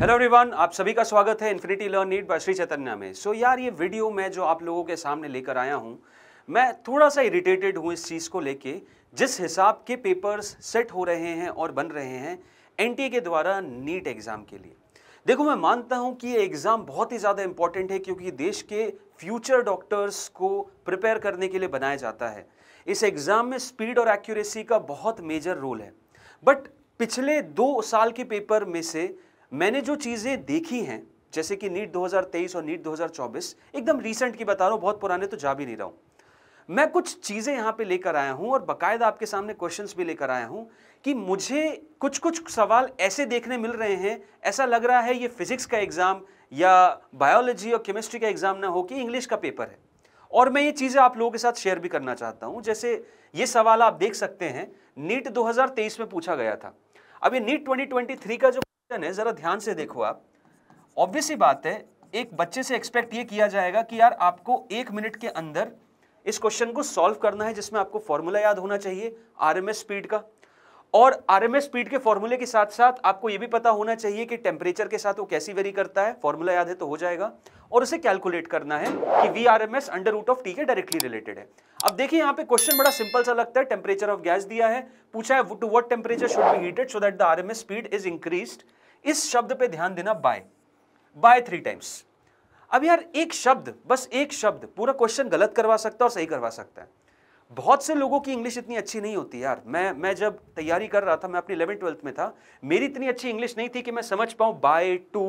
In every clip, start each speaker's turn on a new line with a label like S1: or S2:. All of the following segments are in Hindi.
S1: हेलो एवरीवन आप सभी का स्वागत है infinity learn NEET by Shri Chaitanya में सो so, यार ये वीडियो मैं जो आप लोगों के सामने लेकर आया हूँ मैं थोड़ा सा इरिटेटेड हूँ इस चीज़ को लेके जिस हिसाब के पेपर्स सेट हो रहे हैं और बन रहे हैं एनटीए के द्वारा नीट एग्ज़ाम के लिए देखो मैं मानता हूँ कि ये एग्ज़ाम बहुत ही ज़्यादा इंपॉर्टेंट है क्योंकि देश के फ्यूचर डॉक्टर्स को प्रिपेयर करने के लिए बनाया जाता है इस एग्ज़ाम में स्पीड और एक्यूरेसी का बहुत मेजर रोल है बट पिछले दो साल के पेपर में से मैंने जो चीज़ें देखी हैं जैसे कि नीट 2023 और नीट 2024 एकदम रिसेंट की बता रहा हूँ बहुत पुराने तो जा भी नहीं रहा हूँ मैं कुछ चीज़ें यहाँ पे लेकर आया हूँ और बकायदा आपके सामने क्वेश्चंस भी लेकर आया हूँ कि मुझे कुछ कुछ सवाल ऐसे देखने मिल रहे हैं ऐसा लग रहा है ये फिजिक्स का एग्ज़ाम या बायोलॉजी और केमिस्ट्री का एग्ज़ाम ना हो कि इंग्लिश का पेपर है और मैं ये चीज़ें आप लोगों के साथ शेयर भी करना चाहता हूँ जैसे ये सवाल आप देख सकते हैं नीट 2023 में पूछा गया था अब ये नीट 2023 का जो क्वेश्चन है ज़रा ध्यान से देखो आप ऑब्वियसली बात है एक बच्चे से एक्सपेक्ट ये किया जाएगा कि यार आपको एक मिनट के अंदर इस क्वेश्चन को सॉल्व करना है जिसमें आपको फॉर्मूला याद होना चाहिए आरएमएस स्पीड का और आरएमएस स्पीड के फॉर्मूले के साथ साथ आपको ये भी पता होना चाहिए कि टेम्परेचर के साथ वो कैसी वेरी करता है फॉर्मूला याद है तो हो जाएगा और उसे कैलकुलेट करना है कि V R M S under root of T के डायरेक्टली रिलेटेड है अब देखिए यहाँ पे क्वेश्चन बड़ा सिंपल सा लगता है टेम्परेचर ऑफ गैस दिया है पूछा है to what temperature should be heated so that the R M S speed is increased इस शब्द पे ध्यान देना बाय बाय थ्री टाइम्स अब यार एक शब्द बस एक शब्द पूरा क्वेश्चन गलत करवा सकता है और सही करवा सकता है बहुत से लोगों की इंग्लिश इतनी अच्छी नहीं होती यार मैं मैं जब तैयारी कर रहा था मैं अपनी इलेवन ट्वेल्थ में था मेरी इतनी अच्छी इंग्लिश नहीं थी कि मैं समझ पाऊं बाय टू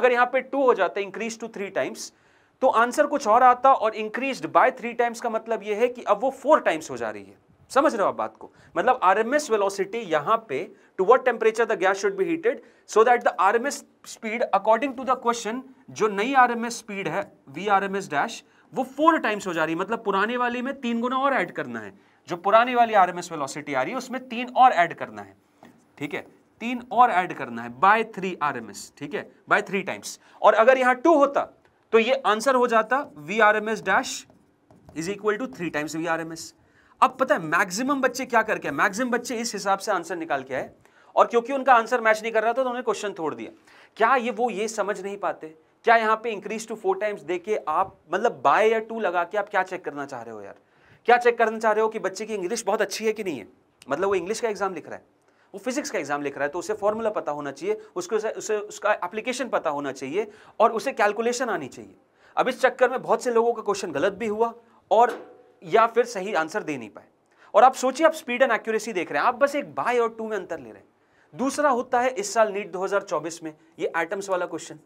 S1: अगर यहां पे टू हो जाता इंक्रीज टू थ्री टाइम्स तो आंसर कुछ और आता और इंक्रीज बाय थ्री टाइम्स का मतलब यह है कि अब वो फोर टाइम्स हो जा रही है समझ रहे हो आप बात को मतलब आर एम एस वेलोसिटी यहां पर to what temperature the gas should be heated so that the RMS speed according to the question जो नई RMS speed है V R M S dash वो फोर टाइम्स हो जा रही है मतलब पुराने वाली में तीन गुना और ऐड करना है जो पुरानी वाली आर एम एस वेलोसिटी आ रही है उसमें तीन और ऐड करना है ठीक है तीन और ऐड करना है by three R M S ठीक है बाय थ्री टाइम्स और अगर यहाँ टू होता तो ये आंसर हो जाता V R M S dash is equal to three times V R M S अब पता है मैक्सिमम बच्चे क्या करके मैक्सिमम बच्चे इस हिसाब से आंसर निकाल के आए और क्योंकि उनका आंसर मैच नहीं कर रहा था तो उन्होंने क्वेश्चन छोड़ दिया क्या ये वो ये समझ नहीं पाते क्या यहाँ पे इंक्रीज टू फोर टाइम्स दे के आप मतलब बाय या टू लगा के आप क्या चेक करना चाह रहे हो यार क्या चेक करना चाह रहे हो कि बच्चे की इंग्लिश बहुत अच्छी है कि नहीं है मतलब वो इंग्लिश का एग्जाम लिख रहा है वो फिजिक्स का एग्जाम लिख रहा है तो उसे फॉर्मूला पता होना चाहिए उसको उसे उसका एप्लीकेशन पता होना चाहिए और उसे कैलकुलेशन आनी चाहिए अब इस चक्कर में बहुत से लोगों का क्वेश्चन गलत भी हुआ और या फिर सही आंसर दे नहीं पाए और आप सोचिए आप स्पीड एंड एक्यूरेसी देख रहे हैं आप बस एक बाय और टू में अंतर ले रहे हैं दूसरा होता है इस साल नीट 2024 में ये एटम्स वाला क्वेश्चन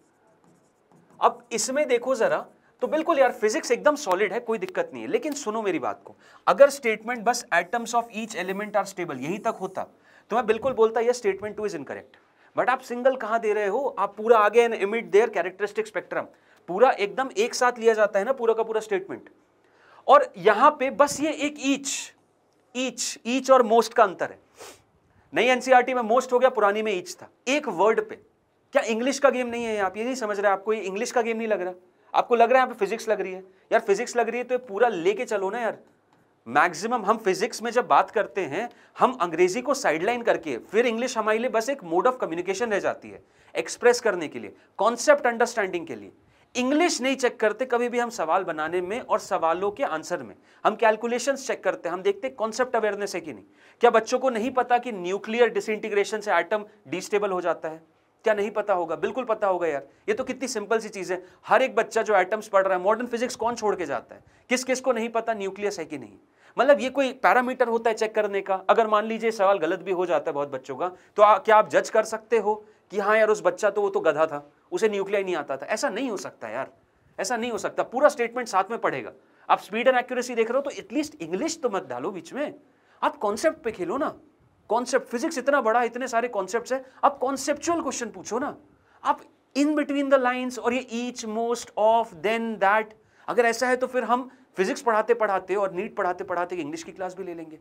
S1: अब इसमें देखो जरा तो बिल्कुल यार फिजिक्स एकदम सॉलिड है कोई दिक्कत नहीं है लेकिन सुनो मेरी बात को अगर स्टेटमेंट बस atoms of each element are stable यहीं तक होता तो मैं बिल्कुल बोलता यह statement two is incorrect but आप सिंगल कहां दे रहे हो आप पूरा आगे an emit their characteristic spectrum पूरा एकदम एक साथ लिया जाता है ना पूरा का पूरा स्टेटमेंट और यहां पे बस ये एक ईच ईच ईच और मोस्ट का अंतर है नई एनसीआरटी e में मोस्ट हो गया पुरानी में ईच था एक वर्ड पे क्या इंग्लिश का गेम नहीं है आप ये नहीं समझ रहे आपको ये इंग्लिश का गेम नहीं लग रहा आपको लग रहा है यहाँ पे फिजिक्स लग रही है यार फिजिक्स लग रही है तो पूरा लेके चलो ना यार मैक्सिमम हम फिजिक्स में जब बात करते हैं हम अंग्रेजी को साइडलाइन करके फिर इंग्लिश हमारे लिए बस एक मोड ऑफ कम्युनिकेशन रह जाती है एक्सप्रेस करने के लिए कॉन्सेप्ट अंडरस्टैंडिंग के लिए इंग्लिश नहीं चेक करते कभी भी हम सवाल बनाने में और सवालों के आंसर में हम कैलकुलेशन चेक करते हैं हम देखते हैं कॉन्सेप्ट अवेयरनेस है कि नहीं क्या बच्चों को नहीं पता कि न्यूक्लियर डिसइंटीग्रेशन से आइटम डिस्टेबल हो जाता है क्या नहीं पता होगा बिल्कुल पता होगा यार ये तो कितनी सिंपल सी चीज़ है हर एक बच्चा जो आइटम्स पढ़ रहा है मॉडर्न फिजिक्स कौन छोड़ के जाता है किस किस को नहीं पता न्यूक्लियस है कि नहीं मतलब ये कोई पैरामीटर होता है चेक करने का अगर मान लीजिए सवाल गलत भी हो जाता है बहुत बच्चों का तो आ, क्या आप जज कर सकते हो कि हाँ यार उस बच्चा तो वो तो गधा था उसे न्यूक्लियाई नहीं आता था ऐसा नहीं हो सकता यार ऐसा नहीं हो सकता पूरा स्टेटमेंट साथ में पढ़ेगा आप स्पीड एंड एक्यूरेसी देख रहे हो तो एटलीस्ट इंग्लिश तो मत डालो बीच में आप कॉन्सेप्ट पे खेलो ना कॉन्सेप्ट फिजिक्स इतना बड़ा इतने सारे कॉन्सेप्ट है आप कॉन्सेप्चुअल क्वेश्चन पूछो ना आप इन बिटवीन द लाइन्स और ये each most of then that अगर ऐसा है तो फिर हम फिजिक्स पढ़ाते पढ़ाते और नीट पढ़ाते पढ़ाते इंग्लिश की क्लास भी ले लेंगे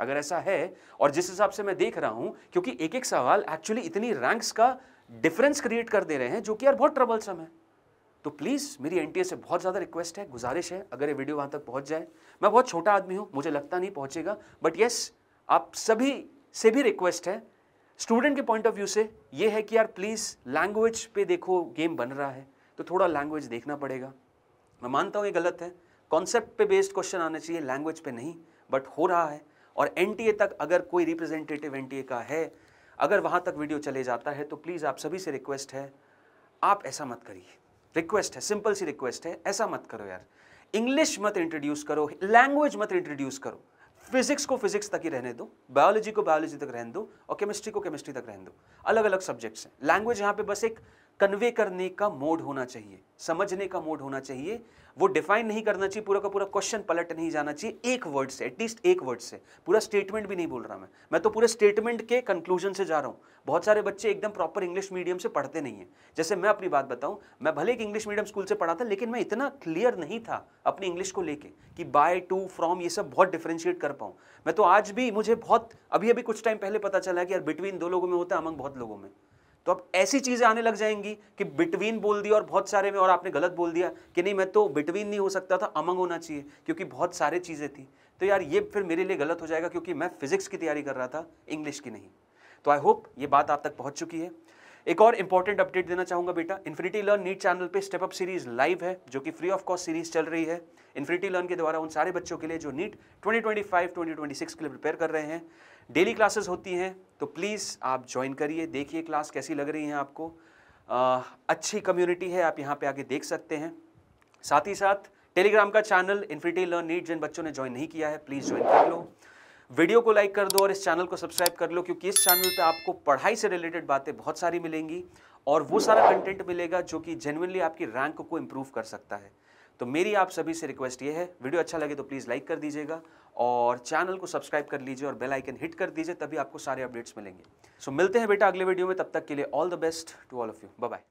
S1: अगर ऐसा है और जिस हिसाब से मैं देख रहा हूं क्योंकि एक एक सवाल एक्चुअली इतनी रैंक्स का डिफरेंस क्रिएट कर दे रहे हैं जो कि यार बहुत ट्रबलसम है तो प्लीज़ मेरी एन से बहुत ज़्यादा रिक्वेस्ट है गुजारिश है अगर ये वीडियो वहाँ तक पहुँच जाए मैं बहुत छोटा आदमी हूँ मुझे लगता नहीं पहुँचेगा बट यस आप सभी से भी रिक्वेस्ट है स्टूडेंट के पॉइंट ऑफ व्यू से ये है कि यार प्लीज़ लैंग्वेज पे देखो गेम बन रहा है तो थोड़ा लैंग्वेज देखना पड़ेगा मैं मानता हूँ ये गलत है कॉन्सेप्ट पे बेस्ड क्वेश्चन आना चाहिए लैंग्वेज पे नहीं बट हो रहा है और एन तक अगर कोई रिप्रेजेंटेटिव एन का है अगर वहाँ तक वीडियो चले जाता है तो प्लीज़ आप सभी से रिक्वेस्ट है आप ऐसा मत करिए रिक्वेस्ट है सिंपल सी रिक्वेस्ट है ऐसा मत करो यार इंग्लिश मत इंट्रोड्यूस करो लैंग्वेज मत इंट्रोड्यूस करो फिजिक्स को फिजिक्स तक ही रहने दो बायोलॉजी को बायोलॉजी तक रहने दो और केमिस्ट्री को केमिस्ट्री तक रहने दो अलग अलग सब्जेक्ट्स हैं लैंग्वेज यहाँ पे बस एक कन्वे करने का मोड होना चाहिए समझने का मोड होना चाहिए वो डिफाइन नहीं करना चाहिए पूरा का पूरा क्वेश्चन पलट नहीं जाना चाहिए एक वर्ड से एटलीस्ट एक वर्ड से पूरा स्टेटमेंट भी नहीं बोल रहा मैं मैं तो पूरे स्टेटमेंट के कंक्लूजन से जा रहा हूँ बहुत सारे बच्चे एकदम प्रॉपर इंग्लिश मीडियम से पढ़ते नहीं है जैसे मैं अपनी बात बताऊँ मैं भले ही इंग्लिश मीडियम स्कूल से पढ़ा था लेकिन मैं इतना क्लियर नहीं था अपनी इंग्लिश को लेकर कि बाय टू फ्रॉम ये सब बहुत डिफ्रेंशिएट कर पाऊँ मैं तो आज भी मुझे बहुत अभी अभी कुछ टाइम पहले पता चला कि यार बिटवीन दो लोगों में होता है अमंग बहुत लोगों में तो अब ऐसी चीज़ें आने लग जाएंगी कि बिटवीन बोल दिया और बहुत सारे में और आपने गलत बोल दिया कि नहीं मैं तो बिटवीन नहीं हो सकता था अमंग होना चाहिए क्योंकि बहुत सारे चीज़ें थी तो यार ये फिर मेरे लिए गलत हो जाएगा क्योंकि मैं फिज़िक्स की तैयारी कर रहा था इंग्लिश की नहीं तो आई होप ये बात आप तक पहुँच चुकी है एक और इंपॉर्टेंट अपडेट देना चाहूंगा बेटा इन्फिनिटी लर्न नीट चैनल पे स्टेप अप सीरीज लाइव है जो कि फ्री ऑफ कॉस्ट सीरीज चल रही है इन्फिनिटी लर्न के द्वारा उन सारे बच्चों के लिए जो नीट 2025 2026 के लिए प्रिपेयर कर रहे हैं डेली क्लासेस होती हैं तो प्लीज़ आप ज्वाइन करिए देखिए क्लास कैसी लग रही है आपको आ, अच्छी कम्युनिटी है आप यहाँ पर आके देख सकते हैं साथ ही साथ टेलीग्राम का चैनल इन्फिनिटी लर्न नीट जिन बच्चों ने ज्वाइन नहीं किया है प्लीज़ ज्वाइन कर लो वीडियो को लाइक कर दो और इस चैनल को सब्सक्राइब कर लो क्योंकि इस चैनल पे आपको पढ़ाई से रिलेटेड बातें बहुत सारी मिलेंगी और वो सारा कंटेंट मिलेगा जो कि जेनुअनली आपकी रैंक को इम्प्रूव कर सकता है तो मेरी आप सभी से रिक्वेस्ट ये है वीडियो अच्छा लगे तो प्लीज़ लाइक कर दीजिएगा और चैनल को सब्सक्राइब कर लीजिए और बेल आइकन हिट कर दीजिए तभी आपको सारे अपडेट्स मिलेंगे सो so, मिलते हैं बेटा अगले वीडियो में तब तक के लिए all the best to all of you bye